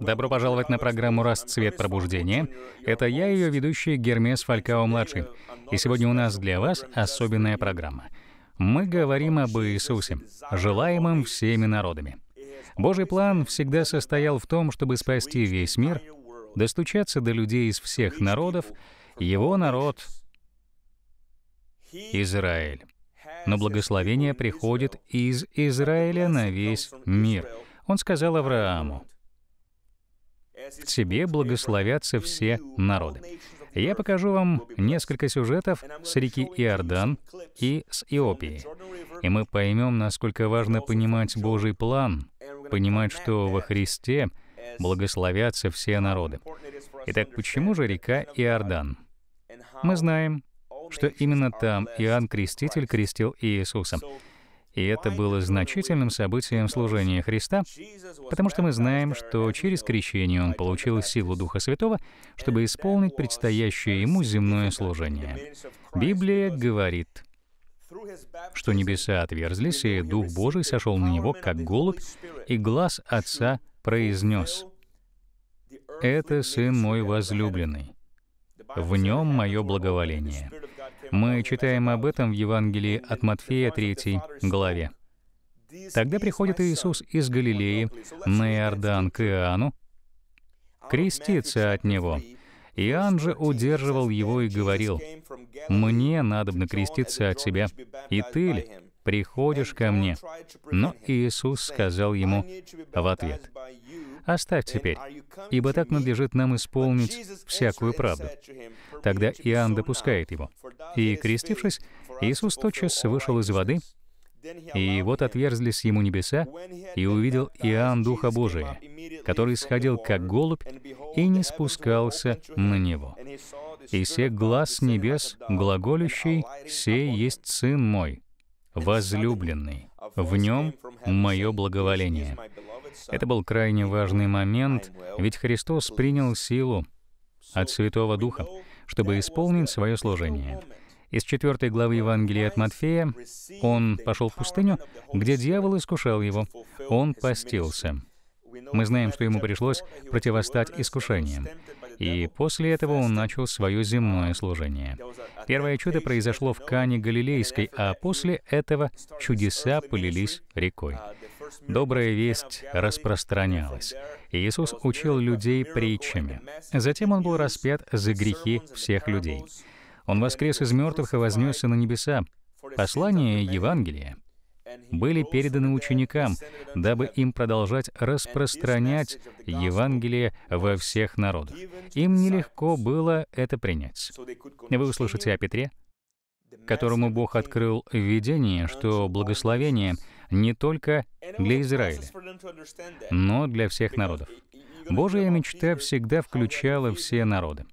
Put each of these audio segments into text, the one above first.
Добро пожаловать на программу «Расцвет пробуждения». Это я, ее ведущий Гермес Фалькао-младший. И сегодня у нас для вас особенная программа. Мы говорим об Иисусе, желаемом всеми народами. Божий план всегда состоял в том, чтобы спасти весь мир, достучаться до людей из всех народов, его народ — Израиль. Но благословение приходит из Израиля на весь мир. Он сказал Аврааму, Тебе благословятся все народы». Я покажу вам несколько сюжетов с реки Иордан и с Иопии. И мы поймем, насколько важно понимать Божий план, понимать, что во Христе благословятся все народы. Итак, почему же река Иордан? Мы знаем, что именно там Иоанн Креститель крестил Иисуса. И это было значительным событием служения Христа, потому что мы знаем, что через крещение Он получил силу Духа Святого, чтобы исполнить предстоящее Ему земное служение. Библия говорит, что небеса отверзлись, и Дух Божий сошел на Него, как голубь, и глаз Отца произнес, «Это Сын мой возлюбленный, в Нем мое благоволение». Мы читаем об этом в Евангелии от Матфея 3 главе. Тогда приходит Иисус из Галилеи на Иордан к Иоанну, креститься от него. Иоанн же удерживал его и говорил, «Мне надобно креститься от тебя, и ты ли приходишь ко мне?» Но Иисус сказал ему в ответ, оставь теперь, ибо так надлежит нам исполнить всякую правду». Тогда Иоанн допускает его. И, крестившись, Иисус тотчас вышел из воды, и вот отверзлись ему небеса, и увидел Иоанн Духа Божия, который сходил как голубь и не спускался на него. И все глаз небес, глаголющий, «Сей есть Сын мой, возлюбленный, в нем мое благоволение». Это был крайне важный момент, ведь Христос принял силу от Святого Духа, чтобы исполнить свое служение. Из 4 главы Евангелия от Матфея он пошел в пустыню, где дьявол искушал его. Он постился. Мы знаем, что ему пришлось противостать искушениям. И после этого он начал свое земное служение. Первое чудо произошло в Кане Галилейской, а после этого чудеса полились рекой добрая весть распространялась. Иисус учил людей притчами. Затем Он был распят за грехи всех людей. Он воскрес из мертвых и вознесся на небеса. Послания Евангелия были переданы ученикам, дабы им продолжать распространять Евангелие во всех народах. Им нелегко было это принять. Вы услышите о Петре, которому Бог открыл видение, что благословение — не только для Израиля, но для всех народов. E- e- Божья мечта всегда включала все народы.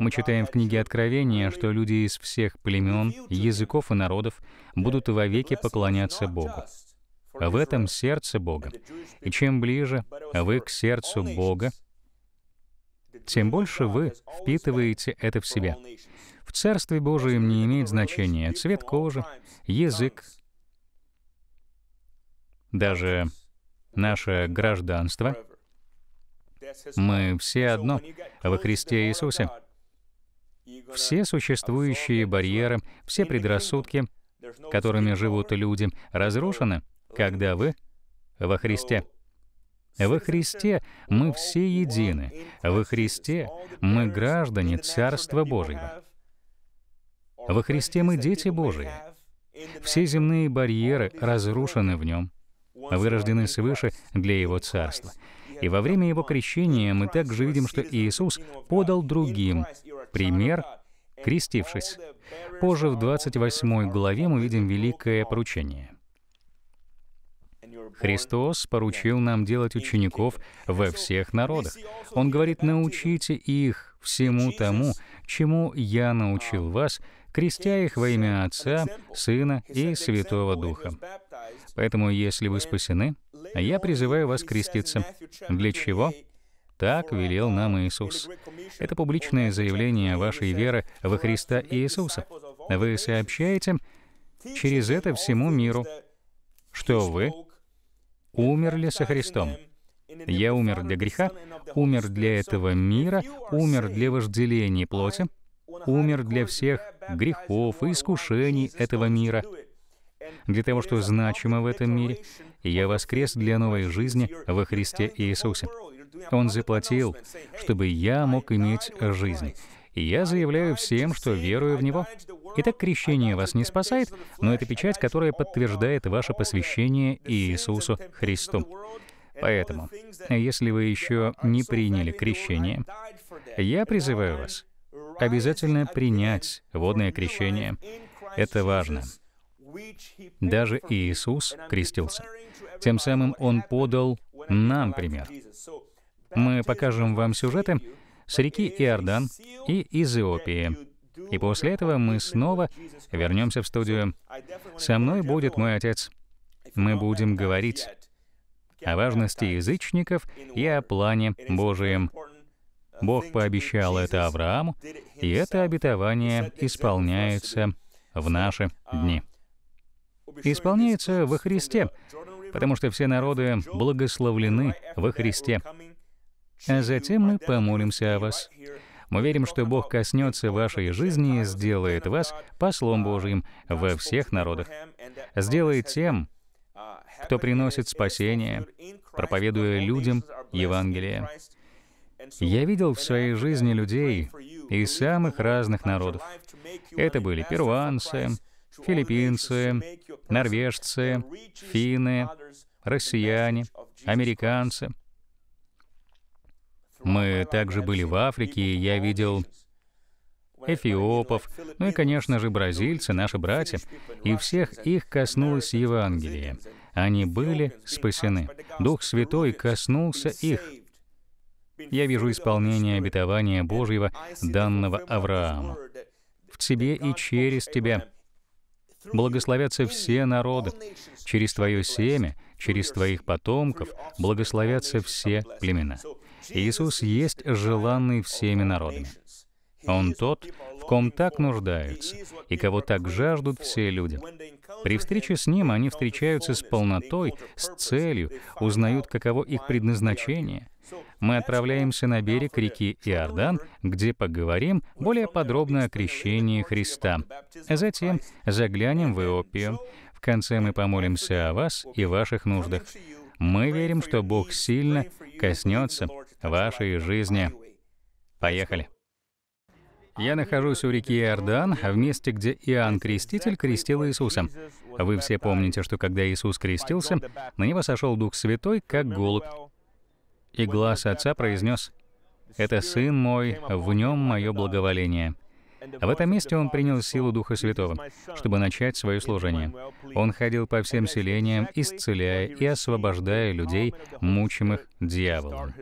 Мы читаем в книге Откровения, что люди из всех племен, языков и народов будут вовеки поклоняться Богу. В этом сердце Бога. И чем ближе вы к сердцу Бога, тем больше вы впитываете это в себя. В Царстве Божьем не имеет значения цвет кожи, язык, даже наше гражданство, мы все одно во Христе Иисусе. Все существующие барьеры, все предрассудки, которыми живут люди, разрушены, когда вы во Христе. Во Христе мы все едины. Во Христе мы граждане Царства Божьего. Во Христе мы дети Божии. Все земные барьеры разрушены в Нем. Вы свыше для Его Царства. И во время Его крещения мы также видим, что Иисус подал другим пример, крестившись. Позже в 28 главе мы видим великое поручение. Христос поручил нам делать учеников во всех народах. Он говорит, научите их всему тому, чему я научил вас, крестя их во имя Отца, Сына и Святого Духа. Поэтому, если вы спасены, а я призываю вас креститься. Для чего? Так велел нам Иисус. Это публичное заявление вашей веры во Христа Иисуса. Вы сообщаете через это всему миру, что вы умерли со Христом. Я умер для греха, умер для этого мира, умер для вожделения плоти, умер для всех грехов и искушений этого мира, для того, что значимо в этом мире, я воскрес для новой жизни во Христе Иисусе. Он заплатил, чтобы я мог иметь жизнь. И я заявляю всем, что верую в Него. Итак, крещение вас не спасает, но это печать, которая подтверждает ваше посвящение Иисусу Христу. Поэтому, если вы еще не приняли крещение, я призываю вас, обязательно принять водное крещение. Это важно. Даже Иисус крестился. Тем самым Он подал нам пример. Мы покажем вам сюжеты с реки Иордан и Изеопии, И после этого мы снова вернемся в студию. Со мной будет мой отец. Мы будем говорить о важности язычников и о плане Божьем Бог пообещал это Аврааму, и это обетование исполняется в наши дни. Исполняется во Христе, потому что все народы благословлены во Христе. А затем мы помолимся о вас. Мы верим, что Бог коснется вашей жизни и сделает вас послом Божьим во всех народах. Сделает тем, кто приносит спасение, проповедуя людям Евангелие. Я видел в своей жизни людей из самых разных народов. Это были перуанцы, филиппинцы, норвежцы, финны, россияне, американцы. Мы также были в Африке, и я видел эфиопов, ну и, конечно же, бразильцы, наши братья, и всех их коснулось Евангелие. Они были спасены. Дух Святой коснулся их. Я вижу исполнение обетования Божьего, данного Аврааму. В тебе и через тебя благословятся все народы. Через твое семя, через твоих потомков благословятся все племена. Иисус есть желанный всеми народами. Он тот, в ком так нуждаются и кого так жаждут все люди. При встрече с Ним они встречаются с полнотой, с целью, узнают, каково их предназначение. Мы отправляемся на берег реки Иордан, где поговорим более подробно о крещении Христа. Затем заглянем в Иопию. В конце мы помолимся о вас и ваших нуждах. Мы верим, что Бог сильно коснется вашей жизни. Поехали. Я нахожусь у реки Иордан, а в месте, где Иоанн Креститель крестил Иисуса. Вы все помните, что когда Иисус крестился, на него сошел Дух Святой, как голубь. И глаз Отца произнес, «Это Сын мой, в нем мое благоволение». А в этом месте он принял силу Духа Святого, чтобы начать свое служение. Он ходил по всем селениям, исцеляя и освобождая людей, мучимых дьяволом.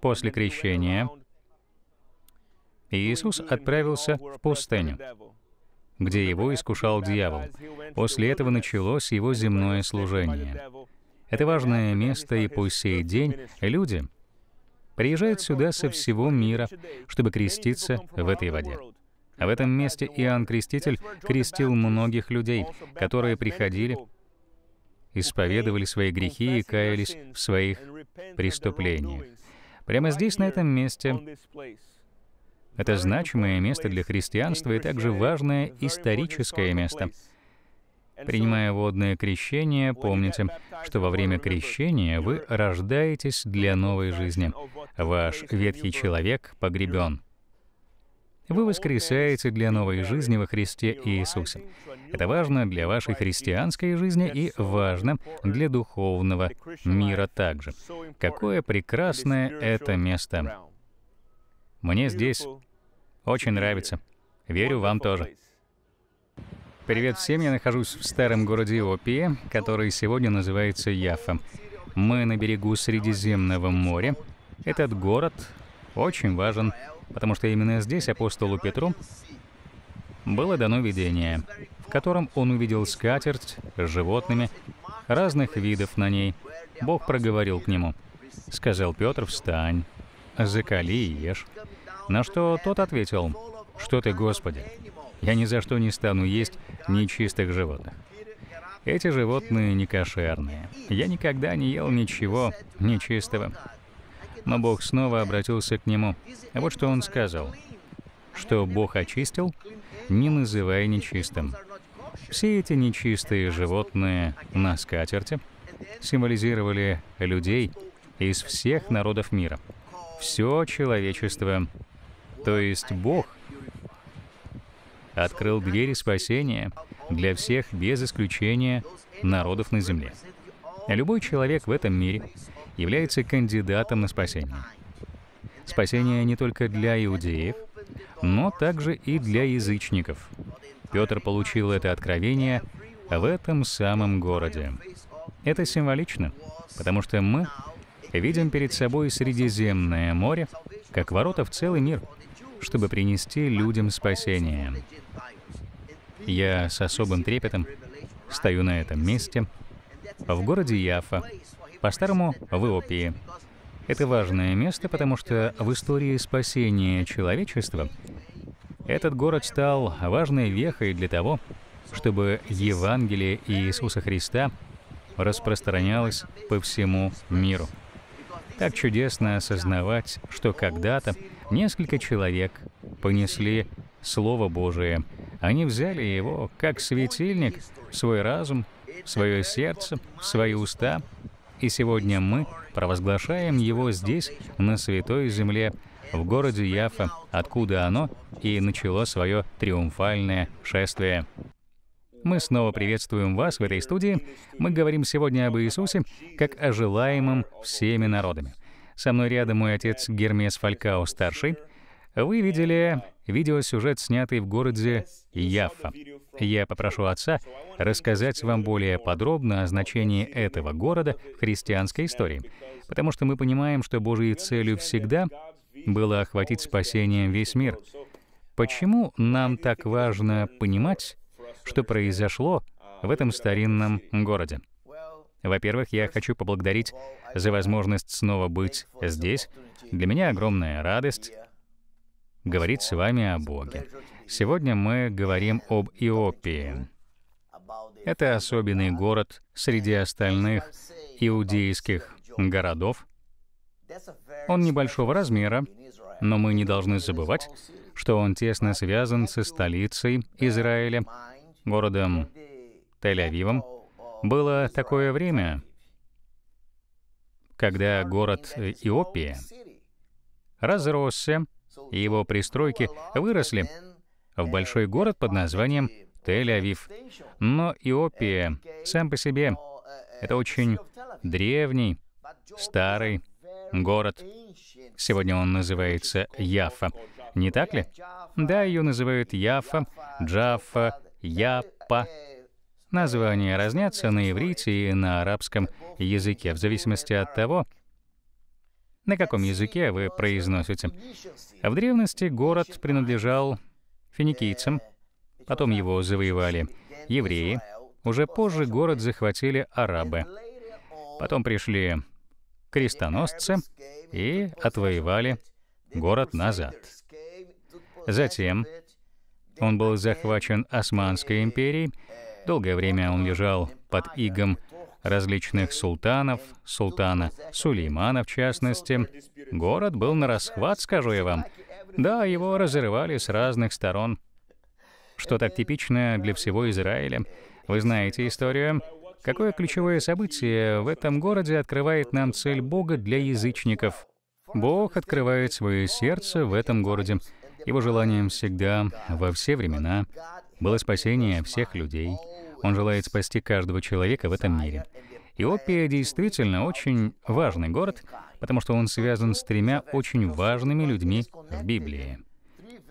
После крещения Иисус отправился в пустыню, где его искушал дьявол. После этого началось его земное служение. Это важное место, и по сей день люди приезжают сюда со всего мира, чтобы креститься в этой воде. А в этом месте Иоанн Креститель крестил многих людей, которые приходили, исповедовали свои грехи и каялись в своих преступлениях. Прямо здесь, на этом месте, это значимое место для христианства и также важное историческое место. Принимая водное крещение, помните, что во время крещения вы рождаетесь для новой жизни. Ваш ветхий человек погребен. Вы воскресаете для новой жизни во Христе Иисусе. Это важно для вашей христианской жизни и важно для духовного мира также. Какое прекрасное это место! Мне здесь очень нравится. Верю вам тоже. Привет всем, я нахожусь в старом городе Опия, который сегодня называется Яфа. Мы на берегу Средиземного моря. Этот город очень важен, потому что именно здесь апостолу Петру было дано видение, в котором он увидел скатерть с животными, разных видов на ней. Бог проговорил к нему. Сказал Петр, встань, закали и ешь. На что тот ответил, «Что ты, Господи, я ни за что не стану есть нечистых животных. Эти животные не кошерные. Я никогда не ел ничего нечистого». Но Бог снова обратился к нему. А вот что он сказал. «Что Бог очистил, не называй нечистым». Все эти нечистые животные на скатерти символизировали людей из всех народов мира. Все человечество то есть Бог, открыл двери спасения для всех без исключения народов на земле. Любой человек в этом мире является кандидатом на спасение. Спасение не только для иудеев, но также и для язычников. Петр получил это откровение в этом самом городе. Это символично, потому что мы видим перед собой Средиземное море как ворота в целый мир — чтобы принести людям спасение. Я с особым трепетом стою на этом месте, в городе Яфа, по-старому в Иопии. Это важное место, потому что в истории спасения человечества этот город стал важной вехой для того, чтобы Евангелие Иисуса Христа распространялось по всему миру. Так чудесно осознавать, что когда-то несколько человек понесли Слово Божие. Они взяли его как светильник в свой разум, в свое сердце, в свои уста, и сегодня мы провозглашаем его здесь, на святой земле, в городе Яфа, откуда оно и начало свое триумфальное шествие. Мы снова приветствуем вас в этой студии. Мы говорим сегодня об Иисусе как о желаемом всеми народами — со мной рядом мой отец Гермес Фалькао старший. Вы видели видеосюжет, снятый в городе Яффа. Я попрошу отца рассказать вам более подробно о значении этого города в христианской истории, потому что мы понимаем, что Божьей целью всегда было охватить спасением весь мир. Почему нам так важно понимать, что произошло в этом старинном городе? Во-первых, я хочу поблагодарить за возможность снова быть здесь. Для меня огромная радость говорить с вами о Боге. Сегодня мы говорим об Иопии. Это особенный город среди остальных иудейских городов. Он небольшого размера, но мы не должны забывать, что он тесно связан со столицей Израиля, городом Тель-Авивом, было такое время, когда город Иопия разросся, и его пристройки выросли в большой город под названием Тель-Авив. Но Иопия сам по себе — это очень древний, старый город. Сегодня он называется Яфа. Не так ли? Да, ее называют Яфа, Джафа, Япа, Названия разнятся на иврите и на арабском языке, в зависимости от того, на каком языке вы произносите. В древности город принадлежал финикийцам, потом его завоевали евреи, уже позже город захватили арабы, потом пришли крестоносцы и отвоевали город назад. Затем он был захвачен Османской империей, Долгое время он лежал под игом различных султанов, султана Сулеймана в частности. Город был на расхват, скажу я вам. Да, его разрывали с разных сторон, что так типично для всего Израиля. Вы знаете историю. Какое ключевое событие в этом городе открывает нам цель Бога для язычников? Бог открывает свое сердце в этом городе. Его желанием всегда, во все времена, было спасение всех людей — он желает спасти каждого человека в этом мире. Иопия действительно очень важный город, потому что он связан с тремя очень важными людьми в Библии.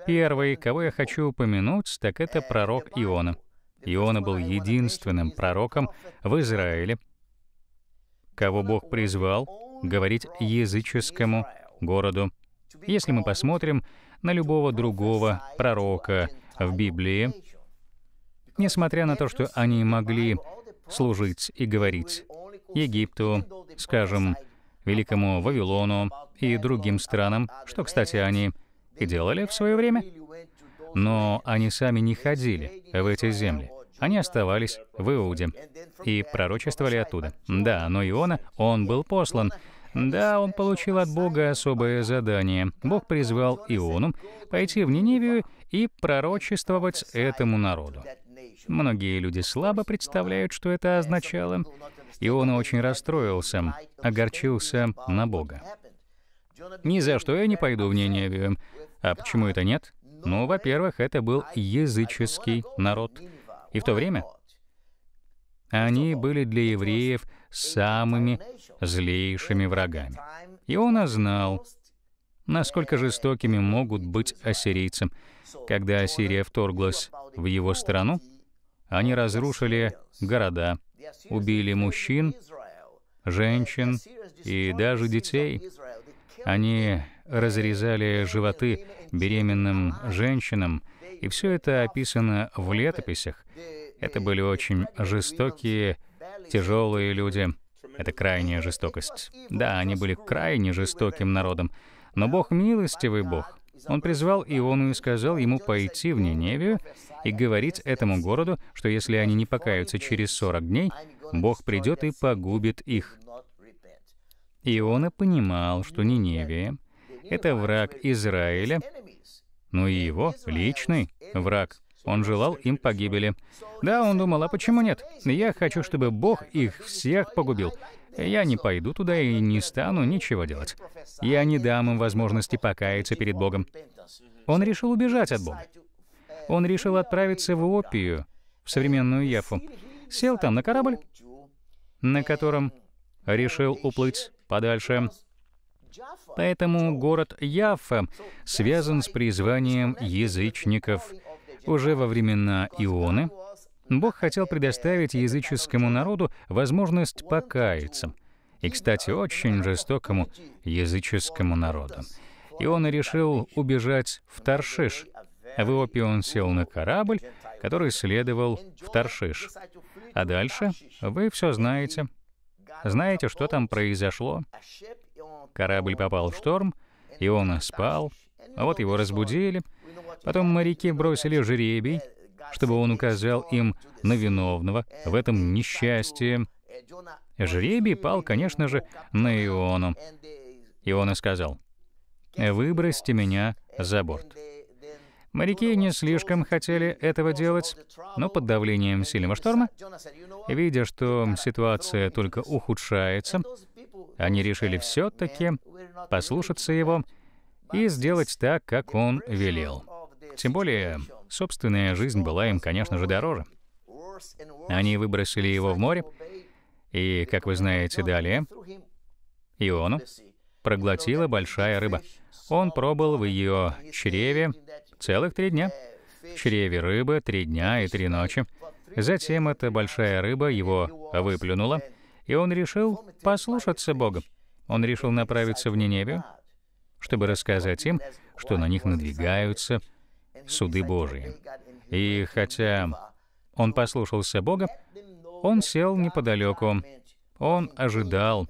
Первый, кого я хочу упомянуть, так это пророк Иона. Иона был единственным пророком в Израиле, кого Бог призвал говорить языческому городу. Если мы посмотрим на любого другого пророка в Библии, Несмотря на то, что они могли служить и говорить Египту, скажем, Великому Вавилону и другим странам, что, кстати, они и делали в свое время, но они сами не ходили в эти земли. Они оставались в Иуде и пророчествовали оттуда. Да, но Иона, он был послан. Да, он получил от Бога особое задание. Бог призвал Иону пойти в Ниневию и пророчествовать этому народу. Многие люди слабо представляют, что это означало, и он очень расстроился, огорчился на Бога. Ни за что я не пойду в Ниневию. А почему это нет? Ну, во-первых, это был языческий народ. И в то время они были для евреев самыми злейшими врагами. И он знал, насколько жестокими могут быть ассирийцы. Когда Ассирия вторглась в его страну, они разрушили города, убили мужчин, женщин и даже детей. Они разрезали животы беременным женщинам, и все это описано в летописях. Это были очень жестокие, тяжелые люди. Это крайняя жестокость. Да, они были крайне жестоким народом, но Бог милостивый Бог. Он призвал Иону и сказал ему пойти в Ниневию и говорить этому городу, что если они не покаются через 40 дней, Бог придет и погубит их. Иона понимал, что Ниневия — это враг Израиля, но и его личный враг. Он желал им погибели. Да, он думал, а почему нет? Я хочу, чтобы Бог их всех погубил. Я не пойду туда и не стану ничего делать. Я не дам им возможности покаяться перед Богом. Он решил убежать от Бога. Он решил отправиться в Опию, в современную Яфу. Сел там на корабль, на котором решил уплыть подальше. Поэтому город Яффа связан с призванием язычников. Уже во времена Ионы Бог хотел предоставить языческому народу возможность покаяться. И, кстати, очень жестокому языческому народу. И он решил убежать в Таршиш. В Иопе он сел на корабль, который следовал в Таршиш. А дальше вы все знаете. Знаете, что там произошло? Корабль попал в шторм, и он спал. вот его разбудили. Потом моряки бросили жеребий чтобы он указал им на виновного в этом несчастье. Жребий пал, конечно же, на Иону. Иона сказал, «Выбросьте меня за борт». Моряки не слишком хотели этого делать, но под давлением сильного шторма, видя, что ситуация только ухудшается, они решили все-таки послушаться его и сделать так, как он велел. Тем более, Собственная жизнь была им, конечно же, дороже. Они выбросили его в море, и, как вы знаете далее, Иону проглотила большая рыба. Он пробыл в ее чреве целых три дня. В чреве рыбы три дня и три ночи. Затем эта большая рыба его выплюнула, и он решил послушаться Бога. Он решил направиться в Ниневию, чтобы рассказать им, что на них надвигаются суды Божии. И хотя он послушался Бога, он сел неподалеку. Он ожидал,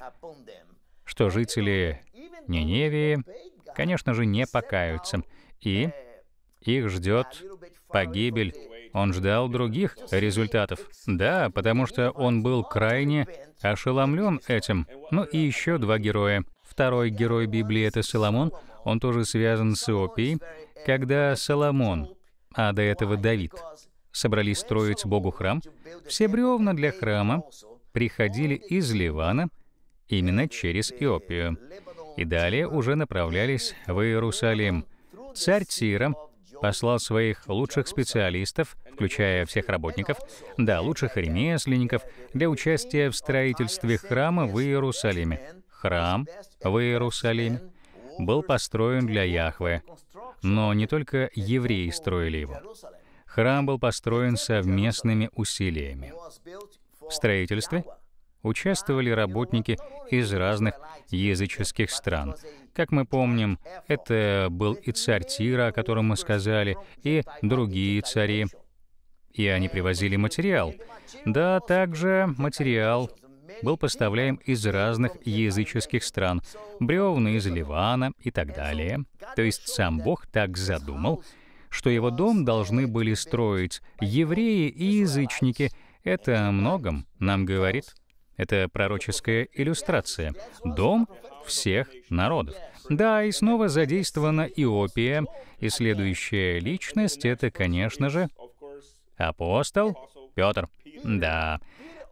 что жители Ниневии, конечно же, не покаются, и их ждет погибель. Он ждал других результатов. Да, потому что он был крайне ошеломлен этим. Ну и еще два героя. Второй герой Библии — это Соломон, он тоже связан с Иопией, когда Соломон, а до этого Давид, собрались строить Богу храм, все бревна для храма приходили из Ливана именно через Иопию, и далее уже направлялись в Иерусалим. Царь Тира послал своих лучших специалистов, включая всех работников, да, лучших ремесленников, для участия в строительстве храма в Иерусалиме. Храм в Иерусалиме был построен для Яхве, но не только евреи строили его. Храм был построен совместными усилиями. В строительстве участвовали работники из разных языческих стран. Как мы помним, это был и царь Тира, о котором мы сказали, и другие цари. И они привозили материал. Да, также материал был поставляем из разных языческих стран, бревна из Ливана и так далее. То есть сам Бог так задумал, что его дом должны были строить евреи и язычники. Это о многом нам говорит. Это пророческая иллюстрация. Дом всех народов. Да, и снова задействована Иопия, и следующая личность — это, конечно же, апостол Петр. Да,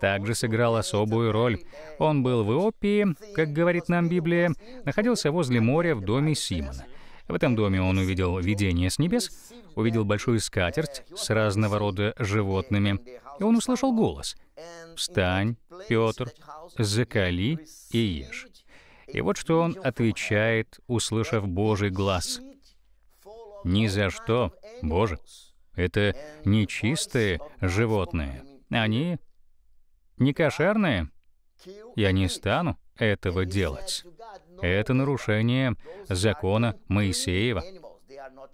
также сыграл особую роль. Он был в Иопии, как говорит нам Библия, находился возле моря в доме Симона. В этом доме он увидел видение с небес, увидел большую скатерть с разного рода животными, и он услышал голос «Встань, Петр, закали и ешь». И вот что он отвечает, услышав Божий глаз. «Ни за что, Боже, это нечистые животные. Они не кошерные, я не стану этого делать. Это нарушение закона Моисеева.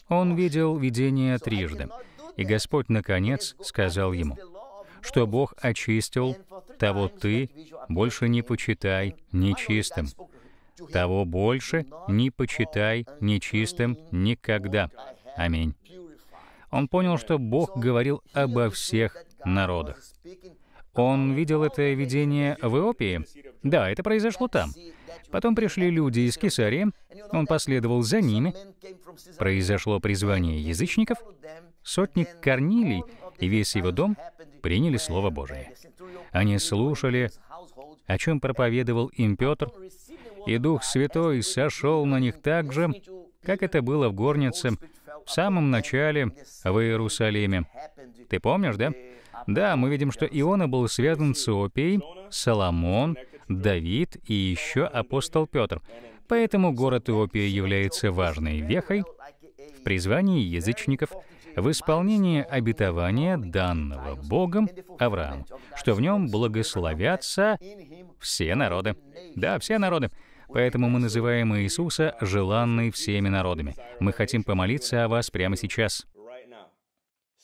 Он видел видение трижды, и Господь, наконец, сказал ему, что Бог очистил, того ты больше не почитай нечистым. Того больше не почитай нечистым никогда. Аминь. Он понял, что Бог говорил обо всех народах. Он видел это видение в Иопии? Да, это произошло там. Потом пришли люди из Кесарии, он последовал за ними. Произошло призвание язычников. Сотник Корнилий и весь его дом приняли Слово Божие. Они слушали, о чем проповедовал им Петр, и Дух Святой сошел на них так же, как это было в горнице в самом начале в Иерусалиме. Ты помнишь, да? Да, мы видим, что Иона был связан с Иопией, Соломон, Давид и еще апостол Петр. Поэтому город Иопия является важной вехой в призвании язычников в исполнение обетования данного Богом Аврааму, что в нем благословятся все народы. Да, все народы. Поэтому мы называем Иисуса желанный всеми народами. Мы хотим помолиться о вас прямо сейчас.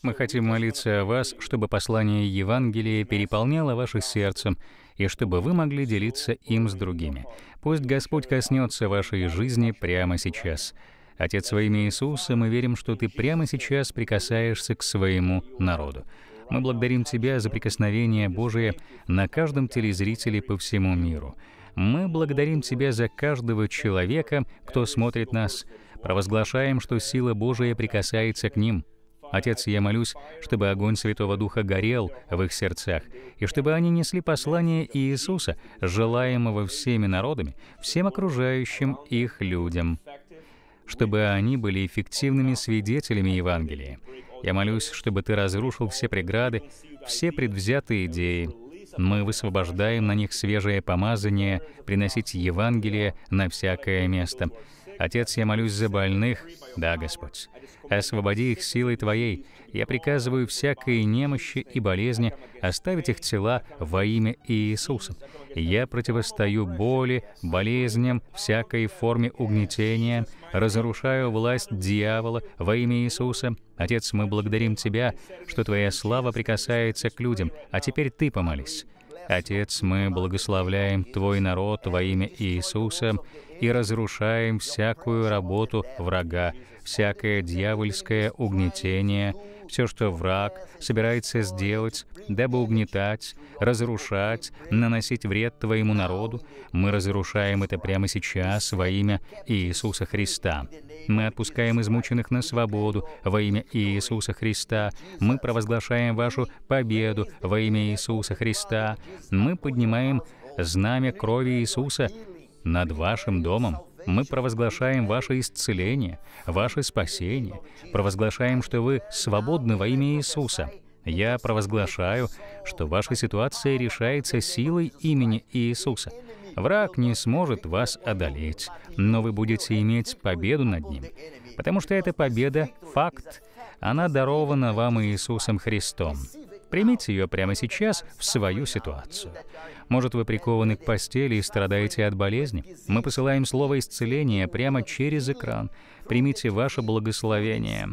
Мы хотим молиться о вас, чтобы послание Евангелия переполняло ваше сердце, и чтобы вы могли делиться им с другими. Пусть Господь коснется вашей жизни прямо сейчас. Отец, во имя Иисуса, мы верим, что ты прямо сейчас прикасаешься к своему народу. Мы благодарим Тебя за прикосновение Божие на каждом телезрителе по всему миру. Мы благодарим Тебя за каждого человека, кто смотрит нас. Провозглашаем, что сила Божия прикасается к ним — Отец, я молюсь, чтобы огонь Святого Духа горел в их сердцах, и чтобы они несли послание Иисуса, желаемого всеми народами, всем окружающим их людям, чтобы они были эффективными свидетелями Евангелия. Я молюсь, чтобы Ты разрушил все преграды, все предвзятые идеи. Мы высвобождаем на них свежее помазание, приносить Евангелие на всякое место — Отец, я молюсь за больных, да, Господь. Освободи их силой Твоей. Я приказываю всякой немощи и болезни оставить их тела во имя Иисуса. Я противостою боли, болезням, всякой форме угнетения, разрушаю власть дьявола во имя Иисуса. Отец, мы благодарим Тебя, что Твоя слава прикасается к людям, а теперь Ты помолись. Отец, мы благословляем Твой народ во имя Иисуса и разрушаем всякую работу врага, всякое дьявольское угнетение — все, что враг собирается сделать, дабы угнетать, разрушать, наносить вред твоему народу, мы разрушаем это прямо сейчас во имя Иисуса Христа. Мы отпускаем измученных на свободу во имя Иисуса Христа. Мы провозглашаем вашу победу во имя Иисуса Христа. Мы поднимаем знамя крови Иисуса над вашим домом. Мы провозглашаем ваше исцеление, ваше спасение. Провозглашаем, что вы свободны во имя Иисуса. Я провозглашаю, что ваша ситуация решается силой имени Иисуса. Враг не сможет вас одолеть, но вы будете иметь победу над ним, потому что эта победа — факт. Она дарована вам Иисусом Христом. Примите ее прямо сейчас в свою ситуацию. Может, вы прикованы к постели и страдаете от болезни? Мы посылаем слово исцеления прямо через экран. Примите ваше благословение.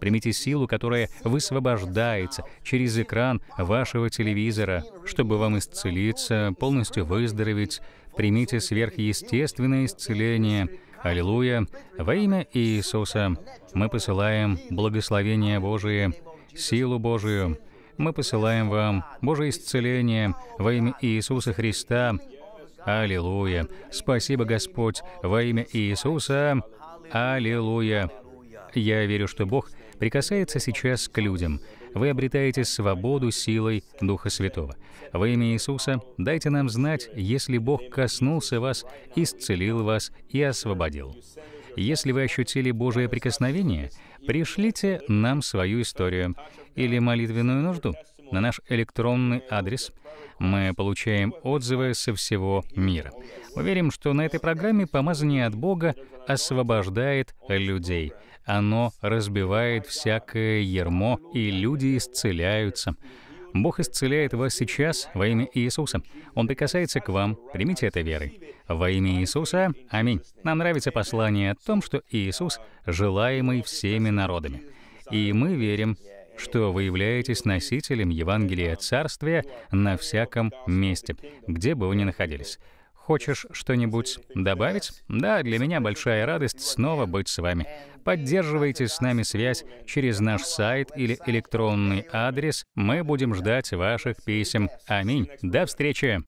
Примите силу, которая высвобождается через экран вашего телевизора, чтобы вам исцелиться, полностью выздороветь. Примите сверхъестественное исцеление. Аллилуйя! Во имя Иисуса мы посылаем благословение Божие, силу Божию, мы посылаем вам Божье исцеление во имя Иисуса Христа. Аллилуйя! Спасибо, Господь, во имя Иисуса. Аллилуйя! Я верю, что Бог прикасается сейчас к людям. Вы обретаете свободу силой Духа Святого. Во имя Иисуса дайте нам знать, если Бог коснулся вас, исцелил вас и освободил. Если вы ощутили Божие прикосновение, пришлите нам свою историю или молитвенную нужду на наш электронный адрес. Мы получаем отзывы со всего мира. Мы верим, что на этой программе помазание от Бога освобождает людей. Оно разбивает всякое ермо, и люди исцеляются. Бог исцеляет вас сейчас во имя Иисуса. Он прикасается к вам. Примите это верой. Во имя Иисуса. Аминь. Нам нравится послание о том, что Иисус желаемый всеми народами. И мы верим, что вы являетесь носителем Евангелия Царствия на всяком месте, где бы вы ни находились. Хочешь что-нибудь добавить? Да, для меня большая радость снова быть с вами. Поддерживайте с нами связь через наш сайт или электронный адрес. Мы будем ждать ваших писем. Аминь. До встречи.